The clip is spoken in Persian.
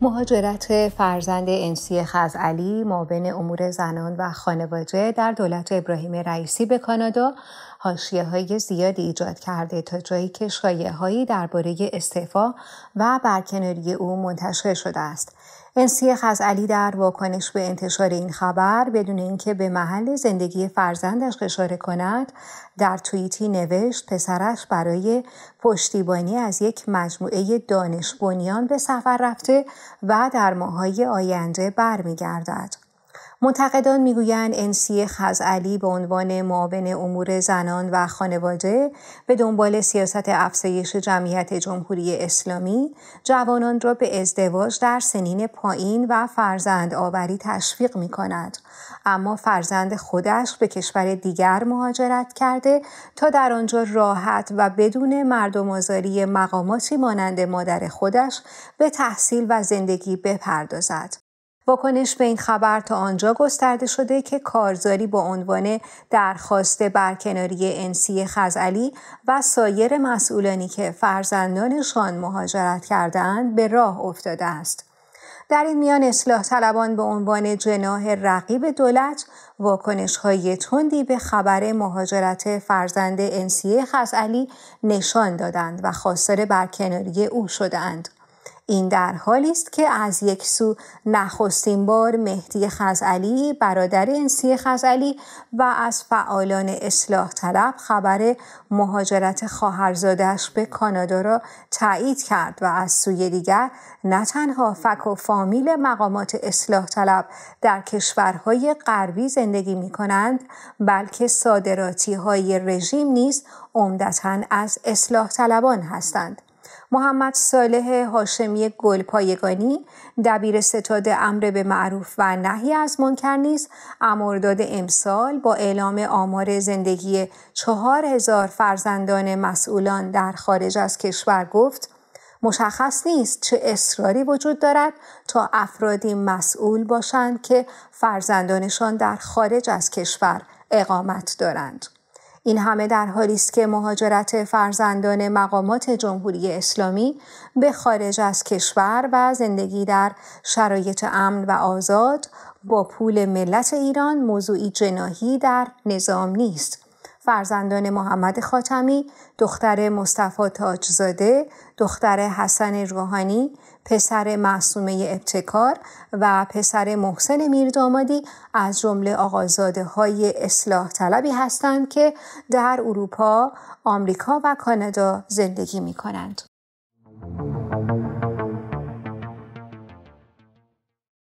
مهاجرت فرزند انسی خزعلی معاون امور زنان و خانواده در دولت ابراهیم رئیسی به کانادا حاشیه های زیادی ایجاد کرده تا جایی که شایه هایی درباره استعفا و برکناری او منتشر شده است. انسی خزعلی در واکنش به انتشار این خبر بدون اینکه به محل زندگی فرزندش اشاره کند در توییتی نوشت پسرش برای پشتیبانی از یک مجموعه دانش بنیان به سفر رفته و در ماهای آینده برمیگردد. منتقدان میگویند انسی خزعلی به عنوان معاون امور زنان و خانواده به دنبال سیاست افزایش جمعیت جمهوری اسلامی جوانان را به ازدواج در سنین پایین و فرزند آوری تشویق می کند. اما فرزند خودش به کشور دیگر مهاجرت کرده تا در آنجا راحت و بدون مردم آزاری مقاماتی مانند مادر خودش به تحصیل و زندگی بپردازد. واکنش به این خبر تا آنجا گسترده شده که کارزاری با عنوان درخواست برکناری انسی خزعلی و سایر مسئولانی که فرزندانشان مهاجرت کردهاند به راه افتاده است. در این میان اصلاح طلبان به عنوان جناه رقیب دولت واکنش های تندی به خبر مهاجرت فرزند انسیه خزعلی نشان دادند و خواستار برکناری او شدند. این در حالی است که از یک سو نخستین بار مهدی خزعلی برادر انسی خزعلی و از فعالان اصلاح طلب خبر مهاجرت خواهرزادش به کانادا را تایید کرد و از سوی دیگر نه تنها فک و فامیل مقامات اصلاح طلب در کشورهای غربی زندگی می کنند بلکه صادراتی های رژیم نیز عمدتا از اصلاح طلبان هستند. محمد صالح هاشمی گلپایگانی دبیر ستاد امر به معروف و نهی از منکر نیز امرداد امسال با اعلام آمار زندگی چهار هزار فرزندان مسئولان در خارج از کشور گفت مشخص نیست چه اصراری وجود دارد تا افرادی مسئول باشند که فرزندانشان در خارج از کشور اقامت دارند. این همه در حالی است که مهاجرت فرزندان مقامات جمهوری اسلامی به خارج از کشور و زندگی در شرایط امن و آزاد با پول ملت ایران موضوعی جناهی در نظام نیست فرزندان محمد خاتمی، دختر مصطفی تاجزاده، دختر حسن روحانی، پسر معصومه ابتکار و پسر محسن میردامادی از جمله آقازاده های اصلاح طلبی هستند که در اروپا، آمریکا و کانادا زندگی می کنند.